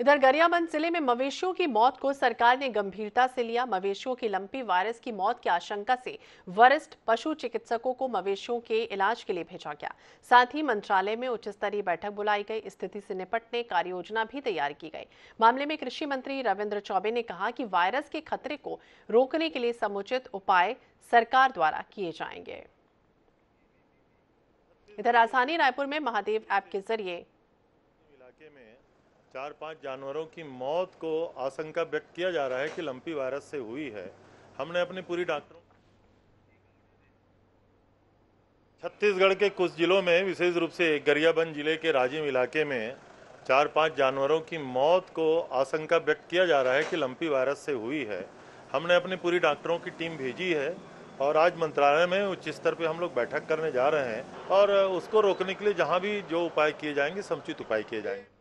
इधर गरियाबंद जिले में मवेशियों की मौत को सरकार ने गंभीरता से लिया मवेशियों की लंपी वायरस की मौत की आशंका से वरिष्ठ पशु चिकित्सकों को मवेशियों के इलाज के लिए भेजा गया साथ ही मंत्रालय में उच्च स्तरीय बैठक बुलाई गई स्थिति से निपटने कार्य योजना भी तैयार की गई मामले में कृषि मंत्री रविन्द्र चौबे ने कहा कि वायरस के खतरे को रोकने के लिए समुचित उपाय सरकार द्वारा किए जाएंगे इधर राजधानी रायपुर में महादेव ऐप के जरिए इलाके में चार पांच जानवरों की मौत को आशंका व्यक्त किया जा रहा है कि लंपी वायरस से हुई है हमने अपनी पूरी डॉक्टरों छत्तीसगढ़ के कुछ जिलों में विशेष रूप से गरियाबंद जिले के राजीव इलाके में चार पांच जानवरों की मौत को आशंका व्यक्त किया जा रहा है कि लंपी वायरस से हुई है हमने अपनी पूरी डॉक्टरों की टीम भेजी है और आज मंत्रालय में उच्च स्तर पर हम लोग बैठक करने जा रहे हैं और उसको रोकने के लिए जहाँ भी जो उपाय किए जाएंगे समुचित उपाय किए जाएंगे